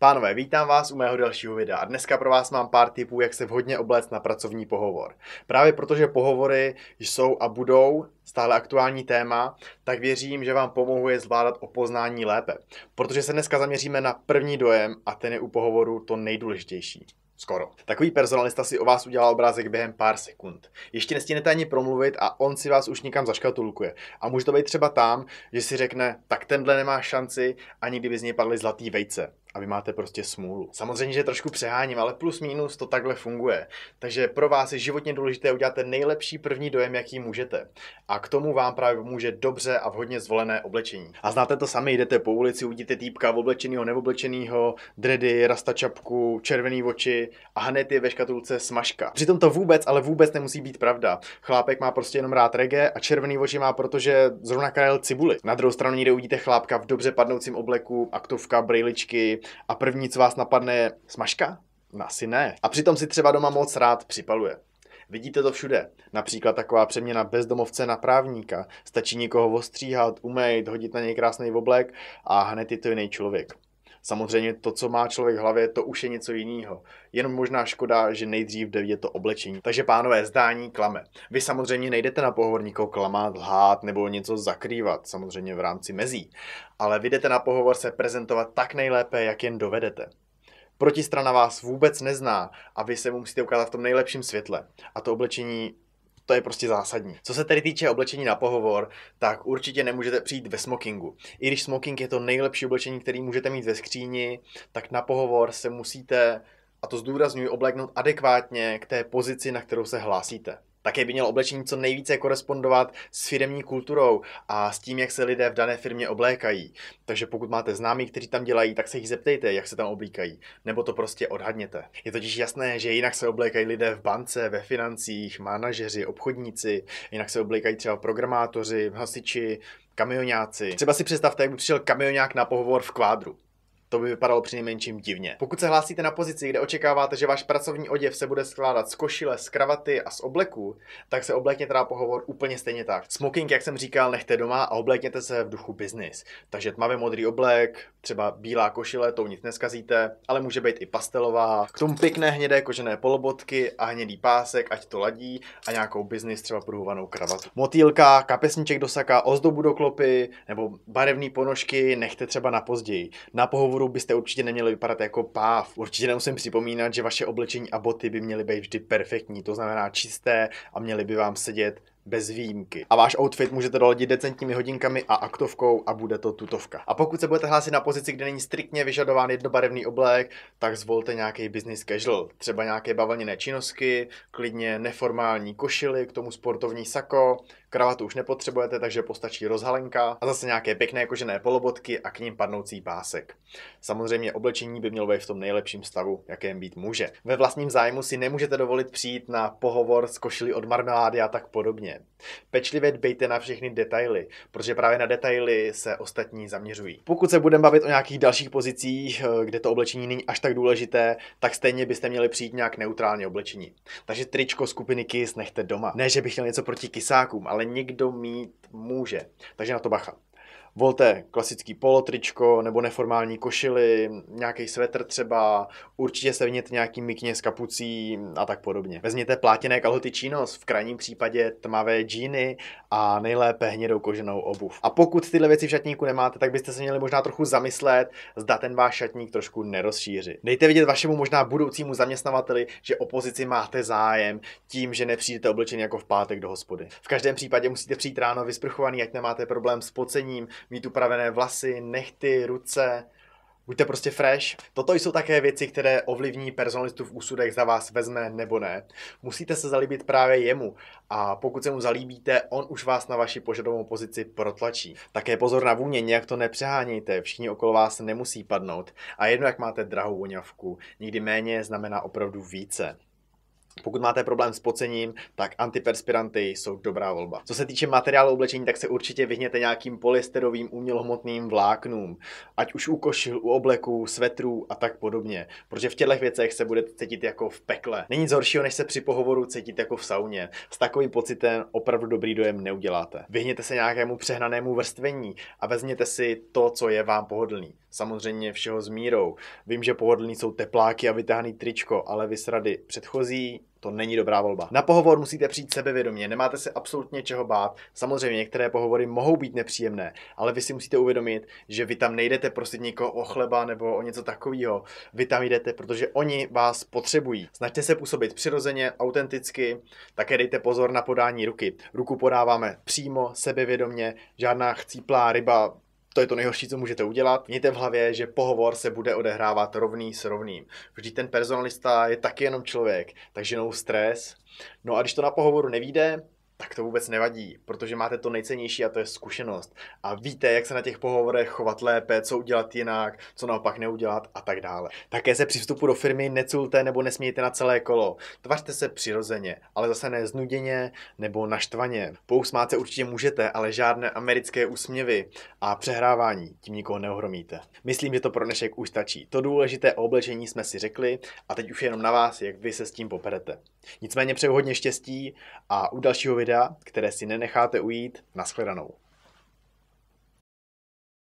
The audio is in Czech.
Pánové, vítám vás u mého dalšího videa. Dneska pro vás mám pár tipů, jak se vhodně obléct na pracovní pohovor. Právě protože pohovory jsou a budou stále aktuální téma, tak věřím, že vám pomohuje zvládat opoznání lépe. Protože se dneska zaměříme na první dojem a ten je u pohovoru to nejdůležitější. Skoro. Takový personalista si o vás udělá obrázek během pár sekund. Ještě nestínete ani promluvit a on si vás už někam zaškatulkuje. A může to být třeba tam, že si řekne, tak tenhle nemá šanci, ani kdyby z něj padly zlatý vejce a vy máte prostě smůlu. Samozřejmě, že trošku přeháním, ale plus minus to takhle funguje. Takže pro vás je životně důležité udělat ten nejlepší první dojem, jaký můžete. A k tomu vám právě pomůže dobře a vhodně zvolené oblečení. A znáte to sami, jdete po ulici, uvidíte týpka oblečeného neoblečeného, dredy, rasta čapku, červený oči a hned je ve škatulce smažka. Přitom to vůbec, ale vůbec nemusí být pravda. Chlápek má prostě jenom rád reggae a červený oči má, protože zrovna krajel cibuli. Na druhou stranu někde uvidíte chlápka v dobře padnoucím obleku, aktovka, brýličky, a první, co vás napadne, je smažka? No, asi ne. A přitom si třeba doma moc rád připaluje. Vidíte to všude. Například taková přeměna bezdomovce na právníka. Stačí někoho ostříhat, umejt, hodit na něj krásný oblek a hned je to jiný člověk. Samozřejmě to, co má člověk v hlavě, to už je něco jiného. Jenom možná škoda, že nejdřív jde to oblečení. Takže pánové, zdání klame. Vy samozřejmě nejdete na pohovor nikoho klamat, lhát nebo něco zakrývat, samozřejmě v rámci mezí. Ale vy jdete na pohovor se prezentovat tak nejlépe, jak jen dovedete. Protistrana vás vůbec nezná a vy se mu musíte ukázat v tom nejlepším světle. A to oblečení to je prostě zásadní. Co se tedy týče oblečení na pohovor, tak určitě nemůžete přijít ve smokingu. I když smoking je to nejlepší oblečení, který můžete mít ve skříni, tak na pohovor se musíte a to zdůraznuju, obléknout adekvátně k té pozici, na kterou se hlásíte. Také by mělo oblečení co nejvíce korespondovat s firmní kulturou a s tím, jak se lidé v dané firmě oblékají. Takže pokud máte známí, kteří tam dělají, tak se jich zeptejte, jak se tam oblíkají, nebo to prostě odhadněte. Je totiž jasné, že jinak se oblékají lidé v bance, ve financích, manažeři, obchodníci, jinak se oblékají třeba programátoři, hasiči, kamionáci. Třeba si představte, jak by přišel kamionák na pohovor v kvádru. To by vypadalo nejmenším divně. Pokud se hlásíte na pozici, kde očekáváte, že váš pracovní oděv se bude skládat z košile, z kravaty a z obleků, tak se oblekněte na pohovor úplně stejně tak. Smoking, jak jsem říkal, nechte doma a oblékněte se v duchu business. Takže tmavě modrý oblek, třeba bílá košile, to nic neskazíte, ale může být i pastelová. K tomu pěkné hnědé kožené polobotky a hnědý pásek, ať to ladí, a nějakou business třeba pruhovanou kravatu. Motýlka, kapesníček do saka, ozdobu do klopy nebo barevné ponožky nechte třeba na později. Na pohovor vzhůru byste určitě neměli vypadat jako páv. Určitě nemusím připomínat, že vaše oblečení a boty by měly být vždy perfektní, to znamená čisté a měly by vám sedět bez výjimky. A váš outfit můžete doladit decentními hodinkami a aktovkou a bude to tutovka. A pokud se budete hlásit na pozici, kde není striktně vyžadován jednobarevný oblek, tak zvolte nějaký business casual, třeba nějaké bavlněné činnosti, klidně neformální košily, k tomu sportovní sako, kravatu už nepotřebujete, takže postačí rozhalenka a zase nějaké pěkné kožené polobotky a k ním padnoucí pásek. Samozřejmě oblečení by mělo být v tom nejlepším stavu, jakém být může. Ve vlastním zájmu si nemůžete dovolit přijít na pohovor s košili od marmelády a tak podobně. Pečlivě dbejte na všechny detaily, protože právě na detaily se ostatní zaměřují. Pokud se budeme bavit o nějakých dalších pozicích, eh, kde to oblečení není až tak důležité, tak stejně byste měli přijít nějak neutrálně oblečení. Takže tričko skupiny KIS nechte doma. Ne, že bych měl něco proti kysákům, ale někdo mít může. Takže na to bacha volte klasický polotričko nebo neformální košily, nějaký svetr třeba, určitě se vněte nějaký mikně s kapucí a tak podobně. Vezměte plátěné kalhoty čínos, v krajním případě tmavé džíny a nejlépe hnědou koženou obuv. A pokud tyhle věci v šatníku nemáte, tak byste se měli možná trochu zamyslet, zda ten váš šatník trošku nerozšíří. Dejte vědět vašemu možná budoucímu zaměstnavateli, že o pozici máte zájem tím, že nepřijdete oblečený jako v pátek do hospody. V každém případě musíte přijít ráno vysprchovaný, ať nemáte problém s pocením, mít upravené vlasy, nechty, ruce, buďte prostě fresh. Toto jsou také věci, které ovlivní personalistu v úsudech za vás vezme nebo ne. Musíte se zalíbit právě jemu a pokud se mu zalíbíte, on už vás na vaši požadovanou pozici protlačí. Také pozor na vůně, nějak to nepřehánějte, všichni okolo vás nemusí padnout. A jedno, jak máte drahou voňavku, nikdy méně znamená opravdu více. Pokud máte problém s pocením, tak antiperspiranty jsou dobrá volba. Co se týče materiálu oblečení, tak se určitě vyhněte nějakým polysterovým umělohmotným vláknům, ať už u košil, u obleků, svetrů a tak podobně, protože v těchto věcech se budete cítit jako v pekle. Není nic horšího, než se při pohovoru cítit jako v sauně. S takovým pocitem opravdu dobrý dojem neuděláte. Vyhněte se nějakému přehnanému vrstvení a vezměte si to, co je vám pohodlný. Samozřejmě všeho s mírou. Vím, že pohodlný jsou tepláky a vytáhný tričko, ale vysrady předchozí to není dobrá volba. Na pohovor musíte přijít sebevědomě, nemáte se absolutně čeho bát. Samozřejmě některé pohovory mohou být nepříjemné, ale vy si musíte uvědomit, že vy tam nejdete prosit někoho o chleba nebo o něco takového. Vy tam jdete, protože oni vás potřebují. Snažte se působit přirozeně, autenticky, také dejte pozor na podání ruky. Ruku podáváme přímo, sebevědomě, žádná chcíplá ryba to je to nejhorší, co můžete udělat. Mějte v hlavě, že pohovor se bude odehrávat rovný s rovným. Vždyť ten personalista je taky jenom člověk, takže no stres. No a když to na pohovoru nevíde, tak to vůbec nevadí, protože máte to nejcennější a to je zkušenost. A víte, jak se na těch pohovorech chovat lépe, co udělat jinak, co naopak neudělat a tak dále. Také se při vstupu do firmy neculte nebo nesmějte na celé kolo. Tvařte se přirozeně, ale zase ne znuděně nebo naštvaně. Pousmát se určitě můžete, ale žádné americké úsměvy a přehrávání tím nikoho neohromíte. Myslím, že to pro dnešek už stačí. To důležité o oblečení jsme si řekli a teď už je jenom na vás, jak vy se s tím poperete. Nicméně přeju hodně štěstí a u dalšího videa videa, které si nenecháte ujít. Naschledanou.